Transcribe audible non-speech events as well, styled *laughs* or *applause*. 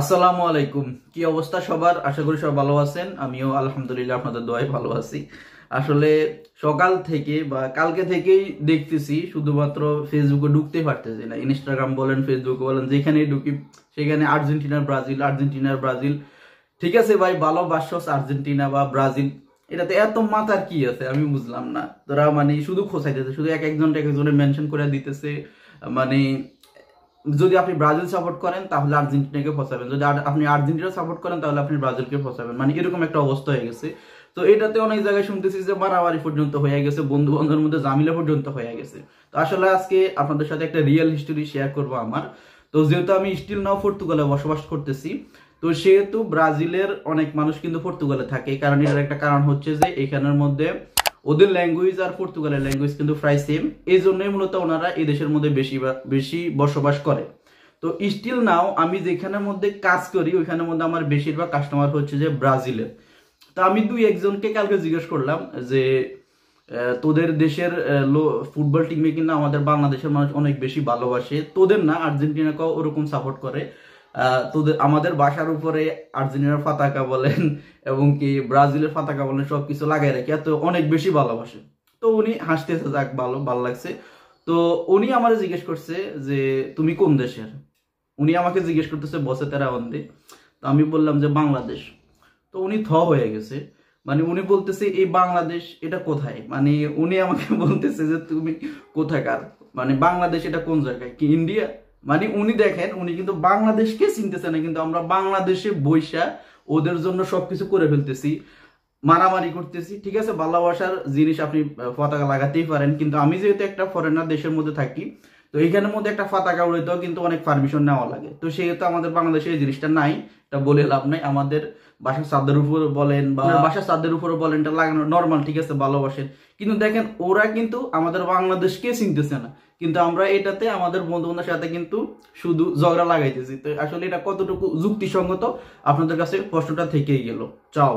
আসসালামু আলাইকুম কি অবস্থা সবার আশা করি সব ভালো আছেন আমিও আলহামদুলিল্লাহ আপনাদের দোয়াই ভালো আছি আসলে সকাল থেকে বা কালকে থেকেই দেখতেছি শুধুমাত্র ফেসবুকে ঢুকতে পারতেছি না ইনস্টাগ্রাম বলেন ফেসবুকে বলেন যেখানে ঢুকি সেখানে আর্জেন্টিনার ব্রাজিল আর্জেন্টিনার ব্রাজিল ঠিক আছে ভাই ভালো বাসস আর্জেন্টিনা বা ব্রাজিল এটাতে এত মাথার কি আছে আমি বুঝলাম না তোরা মানে শুধু খোঁচাইতেছে শুধু এক একজন এক একজনের মেনশন করে দিতেছে মানে যদি আপনি ব্রাজিল সাপোর্ট করেন তাহলে আর্জেন্টিনাকে ফসাবেন যদি আপনি আর্জেন্টিনা সাপোর্ট করেন তাহলে আপনি ব্রাজিলকে ফসাবেন মানে এরকম একটা অবস্থা হয়ে গেছে তো এটাতে অনেক জায়গায় শুনতেছি যে মারামারি পর্যন্ত হয়ে গেছে বন্ধু বান্ধবের মধ্যে জামিলা পর্যন্ত হয়ে গেছে তো আসলে আজকে আপনাদের সাথে একটা রিয়েল হিস্টোরি শেয়ার করব আমার তো যেহেতু আমি স্টিল নাও পর্তুগালে বসবাস করতেছি তো সেহেতু ব্রাজিলের অনেক মানুষ কিন্তু পর্তুগালে থাকে কারণ এটার একটা কারণ হচ্ছে যে এখানের মধ্যে ওদের ল্যাঙ্গুয়েজ আর পর্তুগালের ল্যাঙ্গুয়েজ কিন্তু প্রায় সেম এই জন্যই মূলত ওনারা এই দেশের মধ্যে বেশি বেশি বসবাস করে তো স্টিল নাও আমি যেখানের মধ্যে কাজ করি ওইখানের মধ্যে আমার বেশিরভাগ কাস্টমার হচ্ছে যে ব্রাজিলের তো আমি দুই একজনকে কালকে জিজ্ঞেস করলাম যে তোদের দেশের ফুটবল টিমে কিন্তু আমাদের বাংলাদেশের মানুষ অনেক বেশি ভালোবাসে তোদের না আর্জেন্টিনাকেও ওরকম সাপোর্ট করে তোদের আমাদের বাসার উপরে আর্জেন্টিনার পতাকা বলেন এবং কি ব্রাজিলের পতাকা বলেন সব কিছু লাগাই রাখি এত অনেক বেশি ভালোবাসে তো উনি হাসতেছে যাক ভালো ভালো লাগছে তো উনি আমার জিজ্ঞেস করছে যে তুমি কোন দেশের উনি আমাকে জিজ্ঞেস করতেছে বসে তেরা অন্দে তো আমি বললাম যে বাংলাদেশ তো উনি থ হয়ে গেছে মানে উনি বলতেছে এই বাংলাদেশ এটা কোথায় মানে উনি আমাকে *laughs* বলতেছে যে তুমি কোথাকার মানে বাংলাদেশ এটা কোন জায়গায় কি ইন্ডিয়া মানে উনি দেখেন উনি কিন্তু বাংলাদেশকে চিনতেছে না কিন্তু আমরা বাংলাদেশে বৈশা ওদের জন্য সবকিছু করে ফেলতেছি মারামারি করতেছি ঠিক আছে ভালোবাসার জিনিস আপনি পতাকা লাগাতেই পারেন কিন্তু আমি যেহেতু একটা ফরেনার দেশের মধ্যে থাকি তো এইখানের মধ্যে একটা ফাতাকা উড়াইতেও কিন্তু অনেক পারমিশন নেওয়া লাগে তো সেহেতু আমাদের বাংলাদেশে এই জিনিসটা নাই এটা বলে লাভ নাই আমাদের বাসার সাদের উপর বলেন বা হ্যাঁ। বাসার সাদের উপর বলেন এটা লাগানো নর্মাল ঠিক আছে ভালোবাসেন কিন্তু দেখেন ওরা কিন্তু আমাদের বাংলাদেশকে চিনতেছে না কিন্তু আমরা এটাতে আমাদের বন্ধু বান্ধবের সাথে কিন্তু শুধু ঝগড়া লাগাইতেছি তো আসলে এটা কতটুকু যুক্তিসঙ্গত আপনাদের কাছে প্রশ্নটা থেকেই গেল চাও